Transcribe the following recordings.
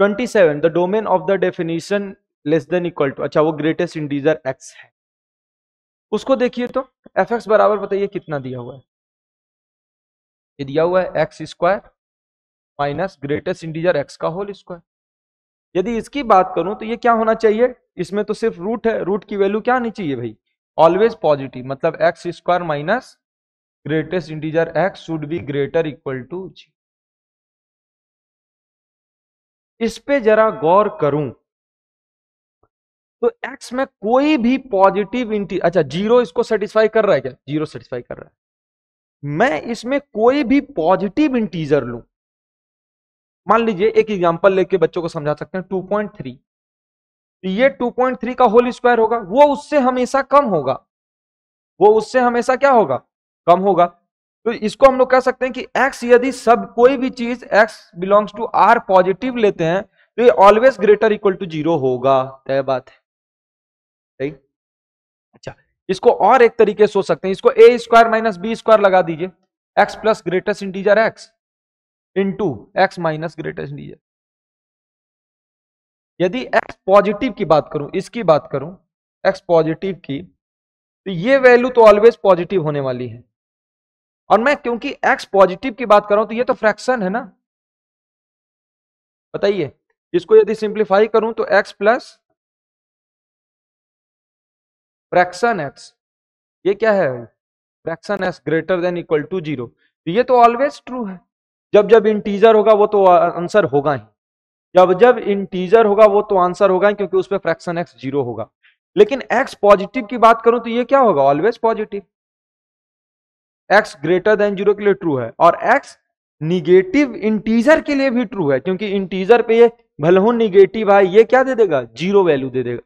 twenty seven the domain of the definition less than equal to अच्छा वो greatest integer x है उसको देखिए तो एफ एक्स बराबर बताइए कितना दिया हुआ है ये दिया हुआ है x square minus greatest integer x का होल स्क्वायर यदि इसकी बात करूं तो ये क्या होना चाहिए इसमें तो सिर्फ रूट है रूट की वैल्यू क्या आनी चाहिए भाई ऑलवेज पॉजिटिव मतलब x square minus greatest integer x should be greater equal to जी इस पे जरा गौर करूं तो एक्स में कोई भी पॉजिटिव इंटी अच्छा जीरो इसको सेटिस्फाई कर रहा है क्या जीरो सेटिस्फाई कर रहा है मैं इसमें कोई भी पॉजिटिव इंटीजर लू मान लीजिए एक एग्जांपल लेके बच्चों को समझा सकते हैं टू 2.3 तो ये थ्री का होल स्क्वायर होगा वो उससे हमेशा कम होगा वो उससे हमेशा क्या होगा कम होगा तो इसको हम लोग कह सकते हैं कि x यदि सब कोई भी चीज x belongs to r positive लेते हैं तो ये always greater equal to zero होगा तय बात है सही अच्छा इसको और एक तरीके से सोच सकते हैं इसको a square minus b square लगा दीजिए x plus greatest integer x into x minus greatest integer यदि एक्स पॉजिटिव की बात करूं इसकी बात करूं एक्स पॉजिटिव की तो ये वैल्यू तो ऑलवेज पॉजिटिव होने वाली है और मैं क्योंकि एक्स पॉजिटिव की बात कर रहा हूं तो ये तो फ्रैक्शन है ना बताइए इसको यदि सिंप्लीफाई करूं तो एक्स प्लस फ्रैक्शन एक्स ये क्या है fraction x greater than equal to zero तो ये तो ऑलवेज ट्रू है जब जब इंटीजर होगा वो तो आंसर होगा ही जब जब इंटीजर होगा वो तो आंसर होगा ही क्योंकि उस पर फ्रैक्शन एक्स जीरो होगा लेकिन एक्स पॉजिटिव की बात करूं तो ये क्या होगा always positive x greater than zero के लिए ट्रू है और एक्स निगेटिव इंटीजर के लिए भी ट्रू है क्योंकि इंटीजर पे ये भले निगेटिव है ये क्या दे देगा जीरो वैल्यू दे देगा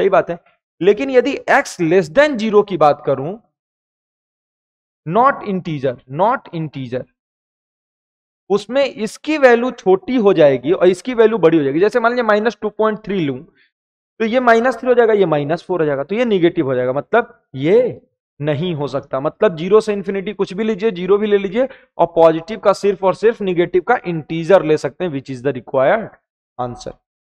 सही बात है लेकिन यदि x लेस देन जीरो की बात करूं नॉट इंटीजर नॉट इंटीजर उसमें इसकी वैल्यू छोटी हो जाएगी और इसकी वैल्यू बड़ी हो जाएगी जैसे मान लीजिए माइनस टू पॉइंट थ्री लू तो ये माइनस थ्री हो जाएगा ये माइनस फोर हो जाएगा तो ये निगेटिव हो जाएगा मतलब ये नहीं हो सकता मतलब जीरो से इन्फिनिटी कुछ भी लीजिए जीरो भी ले लीजिए और पॉजिटिव का सिर्फ और सिर्फ निगेटिव का इंटीजर ले सकते हैं which is the required answer